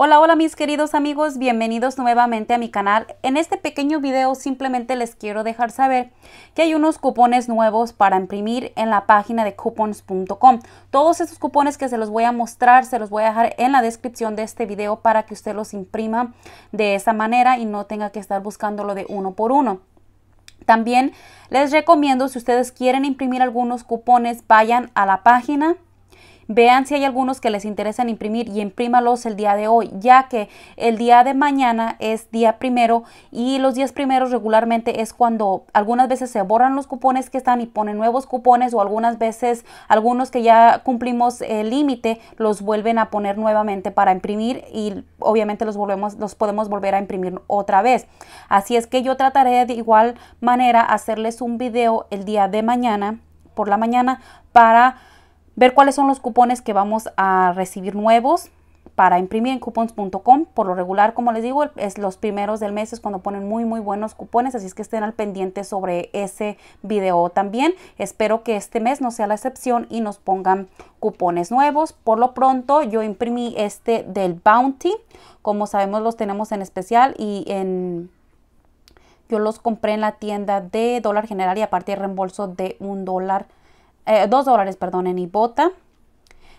Hola, hola mis queridos amigos, bienvenidos nuevamente a mi canal. En este pequeño video simplemente les quiero dejar saber que hay unos cupones nuevos para imprimir en la página de coupons.com. Todos estos cupones que se los voy a mostrar, se los voy a dejar en la descripción de este video para que usted los imprima de esa manera y no tenga que estar buscándolo de uno por uno. También les recomiendo si ustedes quieren imprimir algunos cupones, vayan a la página Vean si hay algunos que les interesan imprimir y imprímalos el día de hoy, ya que el día de mañana es día primero y los días primeros regularmente es cuando algunas veces se borran los cupones que están y ponen nuevos cupones o algunas veces algunos que ya cumplimos el límite los vuelven a poner nuevamente para imprimir y obviamente los volvemos los podemos volver a imprimir otra vez. Así es que yo trataré de igual manera hacerles un video el día de mañana por la mañana para ver cuáles son los cupones que vamos a recibir nuevos para imprimir en coupons.com. Por lo regular, como les digo, es los primeros del mes es cuando ponen muy muy buenos cupones, así es que estén al pendiente sobre ese video también. Espero que este mes no sea la excepción y nos pongan cupones nuevos. Por lo pronto, yo imprimí este del Bounty. Como sabemos, los tenemos en especial y en yo los compré en la tienda de dólar general y aparte reembolso de un dólar eh, dos 2 dólares, perdón, en Ibota.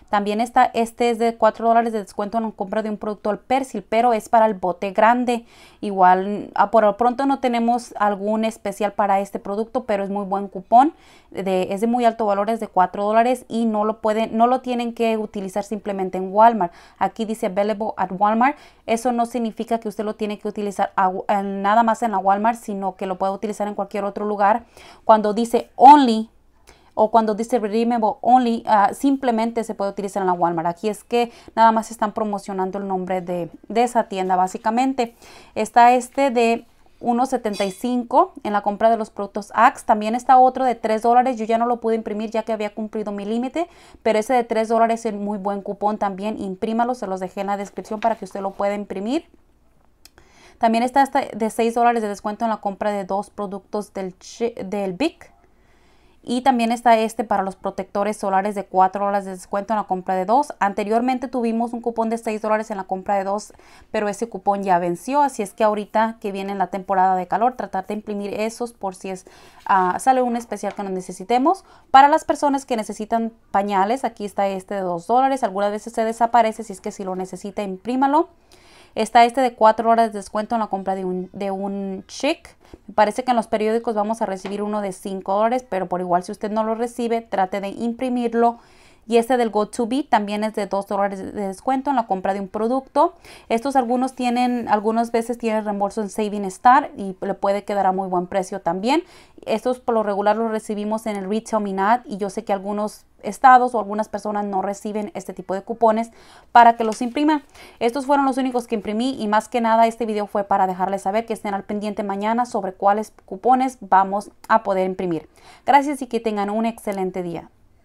También está, este es de 4 dólares de descuento en compra de un producto al persil, pero es para el bote grande. Igual, ah, por lo pronto no tenemos algún especial para este producto, pero es muy buen cupón. es de muy alto valor, es de 4 dólares y no lo, pueden, no lo tienen que utilizar simplemente en Walmart. Aquí dice available at Walmart. Eso no significa que usted lo tiene que utilizar nada más en la Walmart, sino que lo puede utilizar en cualquier otro lugar. Cuando dice only o cuando dice redeemable only, ah, simplemente se puede utilizar en la Walmart. Aquí es que nada más están promocionando el nombre de, esa tienda, básicamente. Está este de 1.75 en la compra de los productos Axe. También está otro de 3 dólares. Yo ya no lo pude imprimir ya que había cumplido mi límite, pero ese de 3 dólares es muy buen cupón también. Imprímalo, se los dejé en la descripción para que usted lo pueda imprimir. También está este de 6 dólares de descuento en la compra de dos productos del, del BIC. Y también está este para los protectores solares de 4 horas de descuento en la compra de 2. Anteriormente tuvimos un cupón de 6 dólares en la compra de 2, pero ese cupón ya venció. Así es que ahorita que viene la temporada de calor, tratar de imprimir esos por si es, ah, sale un especial que nos necesitemos. Para las personas que necesitan pañales, aquí está este de 2 dólares. Algunas veces se desaparece, si es que si lo necesita, imprímalo. Está este de 4 horas de descuento en la compra de un, de chic. Me parece que en los periódicos vamos a recibir uno de 5 dólares, pero por igual si usted no lo recibe, trate de imprimirlo y este del GoToBeat también es de 2 dólares de descuento en la compra de un producto. Estos algunos tienen, algunas veces tienen reembolso en Saving Star y le puede quedar a muy buen precio también. Estos por lo regular los recibimos en el Retail y yo sé que algunos estados o algunas personas no reciben este tipo de cupones para que los impriman. Estos fueron los únicos que imprimí y más que nada este video fue para dejarles saber que estén al pendiente mañana sobre cuáles cupones vamos a poder imprimir. Gracias y que tengan un excelente día.